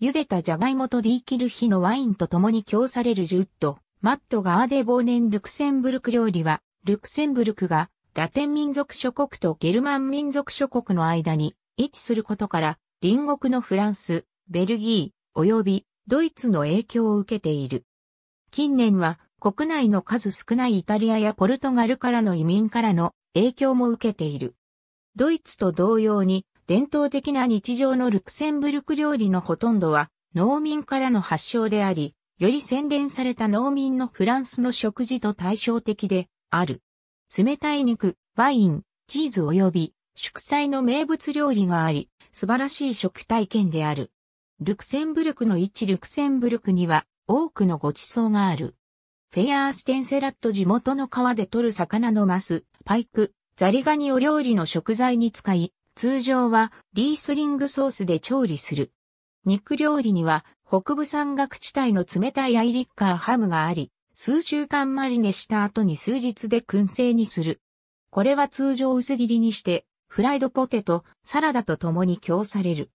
茹でたジャガイモとディーキルヒのワインと共に供されるジュッド、マットガーデボーネン・ルクセンブルク料理は、ルクセンブルクがラテン民族諸国とゲルマン民族諸国の間に位置することから、隣国のフランス、ベルギー、及びドイツの影響を受けている。近年は国内の数少ないイタリアやポルトガルからの移民からの影響も受けている。ドイツと同様に伝統的な日常のルクセンブルク料理のほとんどは農民からの発祥であり、より洗練された農民のフランスの食事と対照的である。冷たい肉、ワイン、チーズ及び祝祭の名物料理があり、素晴らしい食体験である。ルクセンブルクの一ルクセンブルクには多くのご馳走がある。フェアーステンセラット地元の川で獲る魚のマス、パイク、ザリガニを料理の食材に使い、通常はリースリングソースで調理する。肉料理には北部山岳地帯の冷たいアイリッカーハムがあり、数週間マリネした後に数日で燻製にする。これは通常薄切りにして、フライドポテト、サラダと共に供される。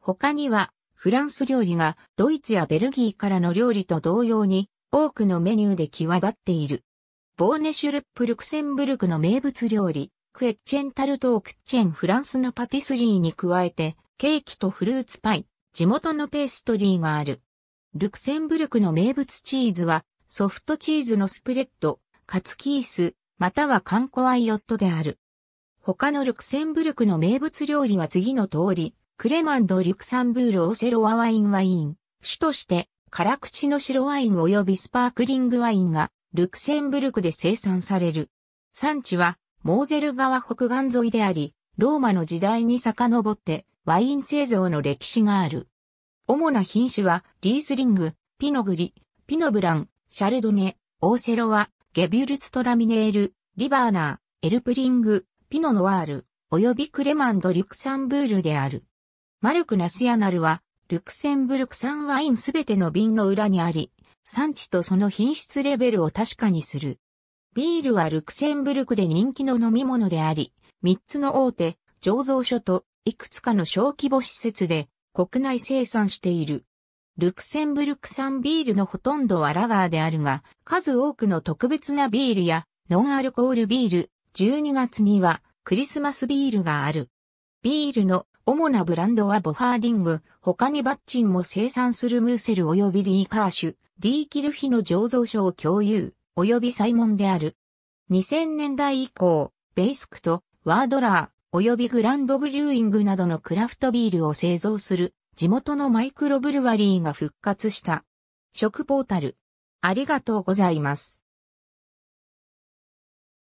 他には、フランス料理がドイツやベルギーからの料理と同様に多くのメニューで際立っている。ボーネシュルップルクセンブルクの名物料理、クエッチェンタルトークッチェンフランスのパティスリーに加えて、ケーキとフルーツパイ、地元のペーストリーがある。ルクセンブルクの名物チーズは、ソフトチーズのスプレッド、カツキース、またはカンコワイオットである。他のルクセンブルクの名物料理は次の通り、クレマンド・リュクサンブール・オセロワワインワイン、主として、辛口の白ワイン及びスパークリングワインが、ルクセンブルクで生産される。産地は、モーゼル川北岸沿いであり、ローマの時代に遡ってワイン製造の歴史がある。主な品種は、リースリング、ピノグリ、ピノブラン、シャルドネ、オーセロワ、ゲビュルツトラミネール、リバーナー、エルプリング、ピノノワール、およびクレマンド・リュクサンブールである。マルクナスヤナルは、ルクセンブルク産ワインすべての瓶の裏にあり、産地とその品質レベルを確かにする。ビールはルクセンブルクで人気の飲み物であり、3つの大手、醸造所といくつかの小規模施設で国内生産している。ルクセンブルク産ビールのほとんどはラガーであるが、数多くの特別なビールやノンアルコールビール、12月にはクリスマスビールがある。ビールの主なブランドはボファーディング、他にバッチンも生産するムーセル及びディーカーシュ、ディーキルヒの醸造所を共有。及びサイモンである。2000年代以降、ベイスクとワードラー、及びグランドブリューイングなどのクラフトビールを製造する地元のマイクロブルワリーが復活した。食ポータル。ありがとうございます。